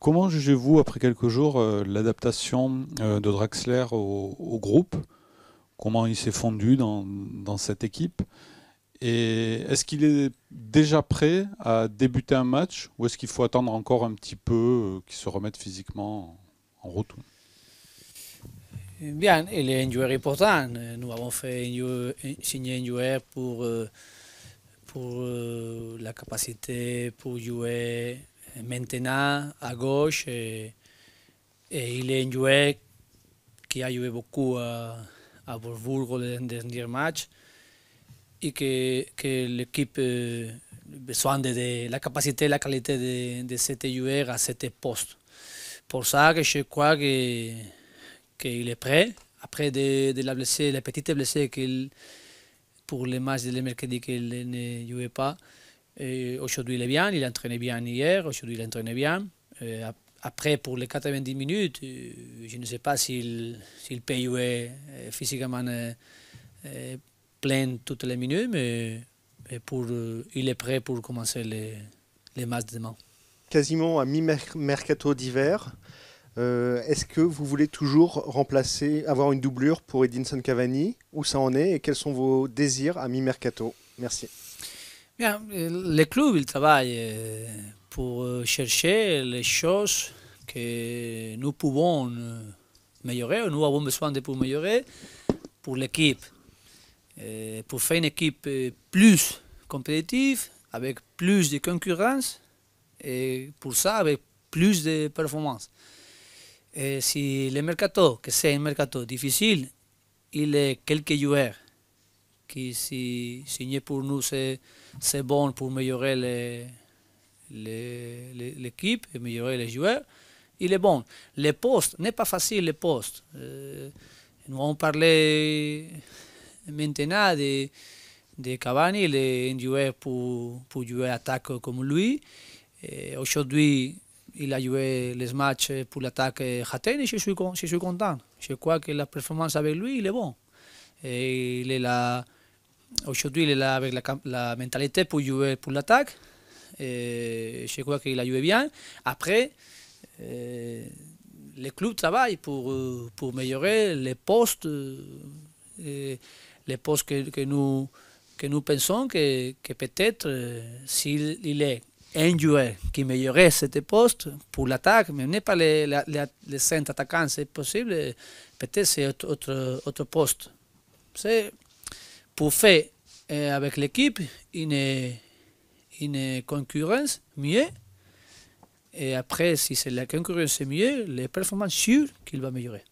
Comment jugez-vous, après quelques jours, euh, l'adaptation euh, de Draxler au, groupe Comment il s'est fondu dans, cette équipe et est-ce qu'il est déjà prêt à débuter un match ou est-ce qu'il faut attendre encore un petit peu euh, qu'il se remette physiquement en route Bien, il est un important. Nous avons fait un un joueur pour, pour la capacité pour jouer maintenant à gauche. il est un joueur qui a joué beaucoup à, à le dernier match et que, l'équipe e, a besoin de, la capacité et la qualité de, de cet joueur à cet poste. Pour ça, que je crois qu'il est prêt. Après de, la blessée, la petite blessée pour les matchs de mercredi qu'il ne jouait pas, eh, aujourd'hui, il est bien, il entraînait bien hier, aujourd'hui, il entraînait bien. Eh, après, pour les 90 minutes, eh, je ne sais pas s'il, paye est physiquement plein toutes les minutes, mais pour, euh, il est prêt pour commencer les, masses matchs demain. Quasiment à mi-mercato d'hiver, euh, est-ce que vous voulez toujours remplacer, avoir une doublure pour Edinson Cavani Où ça en est et quels sont vos désirs à mi-mercato Merci. Euh, les le club travaille euh, pour euh, chercher les choses que nous pouvons améliorer, nous avons besoin de pour améliorer pour l'équipe. Pour faire une équipe plus compétitive, avec plus de concurrence, et pour ça, avec plus de performance. Et si le mercato, que c'est un mercato difficile, il est quelques joueurs qui, si pour nous, c'est bon pour améliorer l'équipe, les, améliorer les joueurs, il est bon. Les poste n'est pas facile les postes. Eh, nous avons parlé maintenant de, de Cavani, il est un joueur pour, pour jouer attaque comme lui. Eh, aujourd'hui, il a joué les matchs pour l'attaque Hatten et je suis, je suis content. Je crois que la performance avec lui, il est bon. Et il est là. Aujourd'hui, il est là avec la, la mentalité pour jouer pour l'attaque. Et je crois qu'il a joué bien. Après, euh, les clubs travaillent pour, euh, pour améliorer les postes, euh, les postes que, que, nous, que nous pensons que, que peut-être, euh, s'il est un joueur qui améliorait ces poste pour l'attaque, mais n'est pas les, les, attaquants, c'est possible, peut-être c'est autre, autre, autre poste. C'est pour faire euh, avec l'équipe une, une concurrence mieux. Et après, si c'est la concurrence est mieux, les performances sûres qu'il va améliorer.